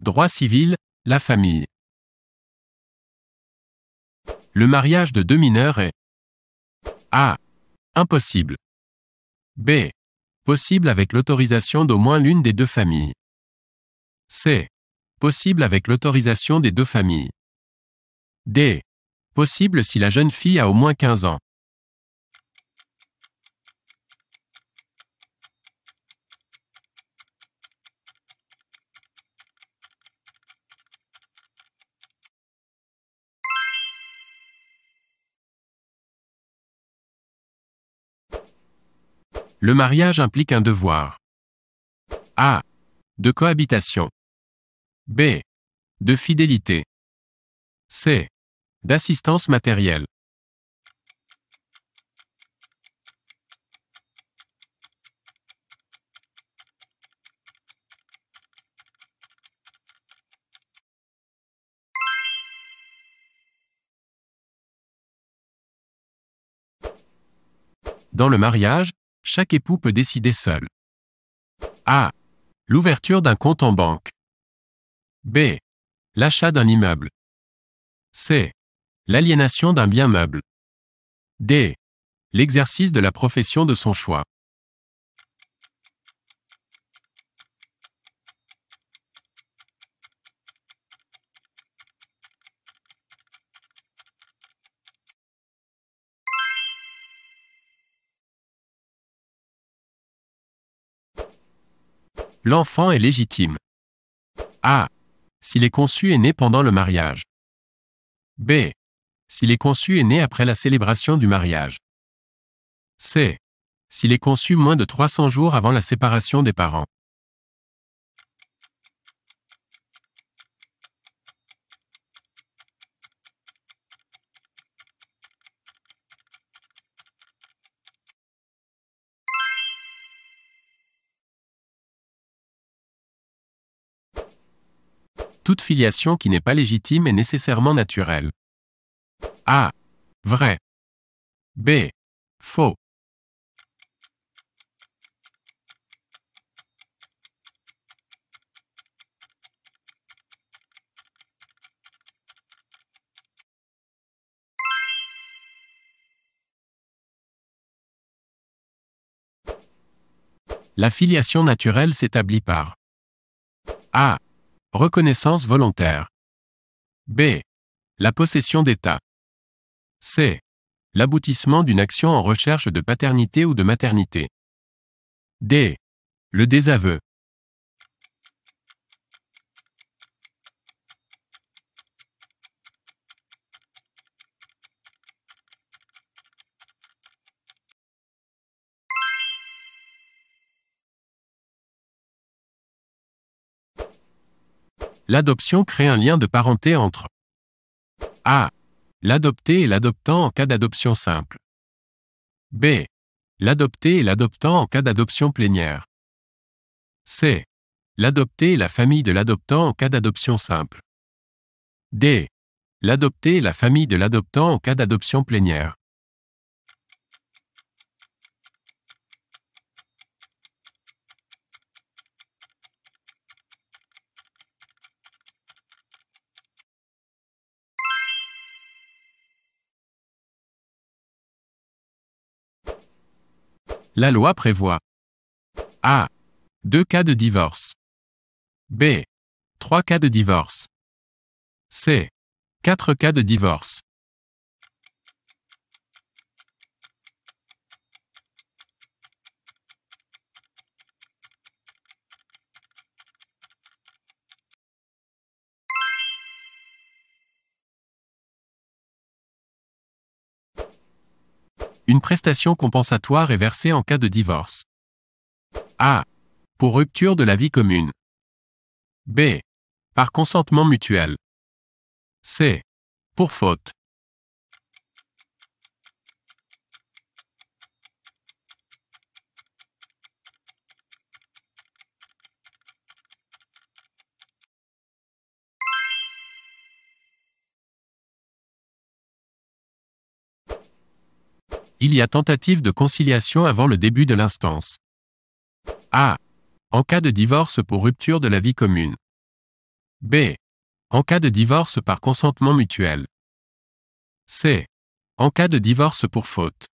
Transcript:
Droit civil, la famille. Le mariage de deux mineurs est A. Impossible. B. Possible avec l'autorisation d'au moins l'une des deux familles. C. Possible avec l'autorisation des deux familles. D. Possible si la jeune fille a au moins 15 ans. Le mariage implique un devoir. A. De cohabitation. B. De fidélité. C. D'assistance matérielle. Dans le mariage, chaque époux peut décider seul. A. L'ouverture d'un compte en banque. B. L'achat d'un immeuble. C. L'aliénation d'un bien meuble. D. L'exercice de la profession de son choix. l'enfant est légitime. A. S'il est conçu et né pendant le mariage. B. S'il est conçu et né après la célébration du mariage. C. S'il est conçu moins de 300 jours avant la séparation des parents. Toute filiation qui n'est pas légitime est nécessairement naturelle. A. Vrai. B. Faux. La filiation naturelle s'établit par A. Reconnaissance volontaire. B. La possession d'État. C. L'aboutissement d'une action en recherche de paternité ou de maternité. D. Le désaveu. l'adoption crée un lien de parenté entre A. L'adopté et l'adoptant en cas d'adoption simple. B. L'adopté et l'adoptant en cas d'adoption plénière. C. L'adopté et la famille de l'adoptant en cas d'adoption simple. D. L'adopté et la famille de l'adoptant en cas d'adoption plénière. La loi prévoit A. Deux cas de divorce. B. Trois cas de divorce. C. Quatre cas de divorce. Une prestation compensatoire est versée en cas de divorce. A. Pour rupture de la vie commune. B. Par consentement mutuel. C. Pour faute. Il y a tentative de conciliation avant le début de l'instance. A. En cas de divorce pour rupture de la vie commune. B. En cas de divorce par consentement mutuel. C. En cas de divorce pour faute.